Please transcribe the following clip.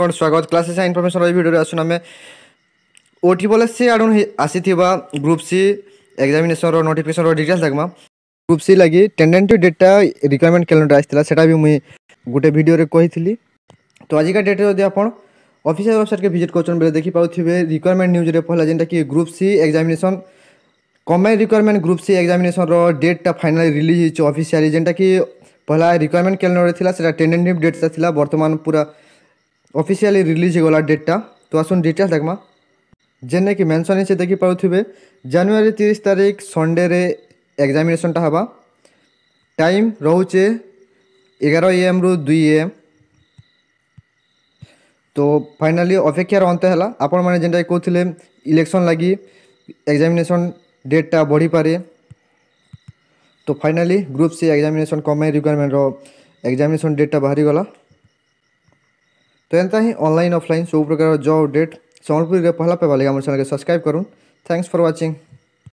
ଆପଣ ସ୍ୱାଗତ classes information ଏଇ ଭିଡ଼ିଓରେ ଆସୁନ ଆମେ ଓ ଟି ବୋଲେ ସି ଆଡ଼ୁ ଆସିଥିବା ଗ୍ରୁପ୍ ସି ଏକ୍ଜାମିନେସନ୍ର ନୋଟିଫିକେସନ୍ର ଡିଟେଲ୍ସ ଦେଖ୍ମା ଗ୍ରୁପ୍ ସି ଲାଗି ଟେଣ୍ଡେଣ୍ଟିଭ୍ ଡେଟ୍ଟା ରିକ୍ୱାରମେଣ୍ଟ କ୍ୟାଲେଣ୍ଡର ଆସିଥିଲା ସେଇଟା ବି ମୁଇଁ ଗୋଟେ ଭିଡ଼ିଓରେ କହିଥିଲି ତ ଆଜିକା ଡେଟ୍ରେ ଯଦି ଆପଣ ଅଫିସିଆଲ ୱେବସାଇଟ୍କେ ଭିଜିଟ୍ କରୁଛନ୍ତି ବେଲେ ଦେଖିପାରୁଥିବେ ରିକ୍ୱାରମେଣ୍ଟ ନ୍ୟୁଜ୍ରେ ପହିଲା ଯେନ୍ଟାକି group C examination comment requirement group C ଏକ୍ଜାମିନେସନ୍ର ଡେଟ୍ଟା ଫାଇନାଲି ରିଲିଜ୍ ହେଇଛି ଅଫିସିଆଲି ଯେନ୍ଟାକି ପହିଲା ରିକ୍ୱାରମେଣ୍ଟ କ୍ୟାଲେଣ୍ଡରରେ ଥିଲା ସେଇଟା ଟେଣ୍ଡେଣ୍ଟିଭ୍ ଡେଟ୍ଟା ଥିଲା ବର୍ତ୍ତମାନ ପୁରା ଅଫିସିଆଲି ରିଲିଜ୍ ହେଇଗଲା ଡେଟ୍ଟା যেন কি মেনশন ଦେଖ୍ମା ଯେନ୍ଟାକି ମେନ୍ସନ୍ ହେଇଛେ ଦେଖିପାରୁଥିବେ ଜାନୁଆରୀ ତିରିଶ রে এক্সামিনেশনটা হবা ହେବା ଟାଇମ୍ ରହୁଛେ ଏଗାର রু ଦୁଇ এএম তো ফাইনালি অপেক্ষার অন্ত হল মানে যেটা কৌলে ইলেকশন লাগি এক্সামিনেশন ডেটটা পারে তো ফাইনালি গ্রুপ সি এক্সামিনেশন কমাই রিকোয়ারমেন্টর এক্সামিনেশন ডেটটা বাহারি গলা तो एंता ही ऑनलाइन ऑफलाइन सब प्रकार जॉब अपडेट सम्बलपुर के पहला पे चैनल के सब्सक्राइब करूँ थैंक्स फॉर वाचिंग